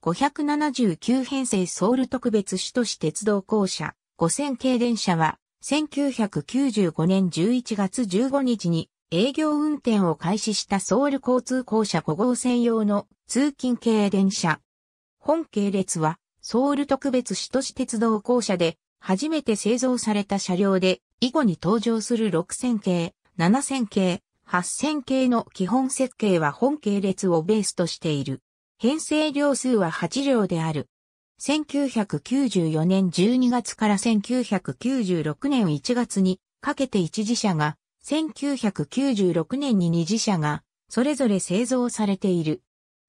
579編成ソウル特別首都市鉄道公社5000系電車は1995年11月15日に営業運転を開始したソウル交通公社5号専用の通勤系電車。本系列はソウル特別首都市鉄道公社で初めて製造された車両で以後に登場する6000系、7000系、8000系の基本設計は本系列をベースとしている。編成両数は8両である。1994年12月から1996年1月にかけて1次車が、1996年に2次車が、それぞれ製造されている。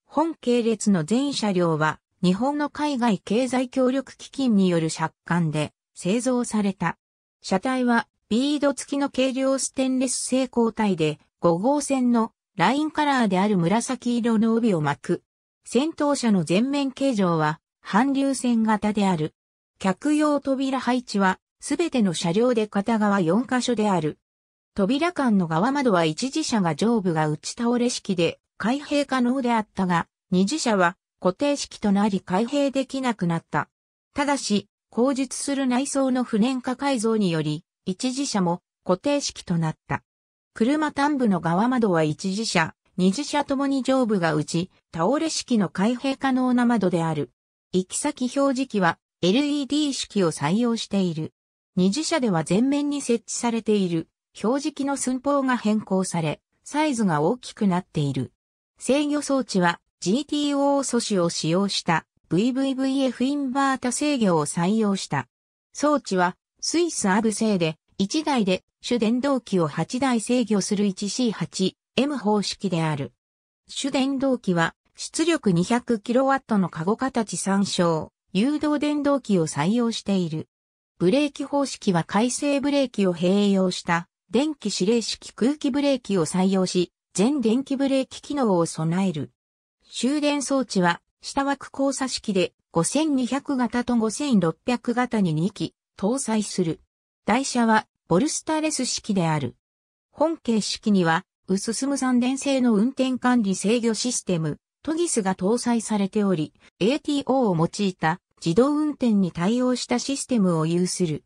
本系列の全車両は、日本の海外経済協力基金による借款で製造された。車体は、ビード付きの軽量ステンレス製鋼体で、5号線のラインカラーである紫色の帯を巻く先頭車の前面形状は、反流線型である。客用扉配置は、すべての車両で片側4箇所である。扉間の側窓は一時車が上部が打ち倒れ式で開閉可能であったが、二次車は固定式となり開閉できなくなった。ただし、後述する内装の不燃化改造により、一次車も固定式となった。車端部の側窓は一次車、二次車ともに上部が打ち、倒れ式の開閉可能な窓である。行き先表示器は LED 式を採用している。二次車では前面に設置されている表示器の寸法が変更され、サイズが大きくなっている。制御装置は GTO 素子を使用した VVVF インバータ制御を採用した。装置はスイスアブ製で1台で主電動機を8台制御する 1C8 M 方式である。主電動機は出力 200kW のカゴ形参照、誘導電動機を採用している。ブレーキ方式は回生ブレーキを併用した電気指令式空気ブレーキを採用し、全電気ブレーキ機能を備える。終電装置は下枠交差式で5200型と5600型に2機搭載する。台車はボルスターレス式である。本形式には進む三電製の運転管理制御システム、トギスが搭載されており、ATO を用いた自動運転に対応したシステムを有する。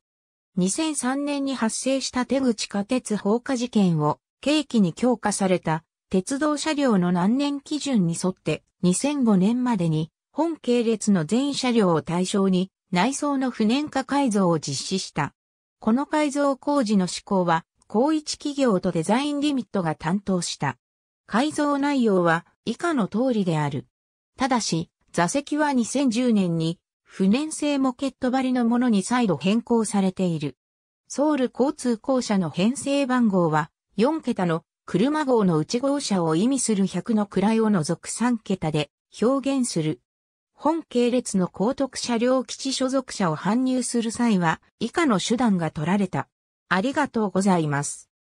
2003年に発生した手口下鉄放火事件を契機に強化された鉄道車両の難年基準に沿って2005年までに本系列の全車両を対象に内装の不燃化改造を実施した。この改造工事の施行は高一企業とデザインリミットが担当した。改造内容は以下の通りである。ただし、座席は2010年に不燃性モケット張りのものに再度変更されている。ソウル交通公社の編成番号は4桁の車号の内号車を意味する100の位を除く3桁で表現する。本系列の高徳車両基地所属者を搬入する際は以下の手段が取られた。ありがとうございます。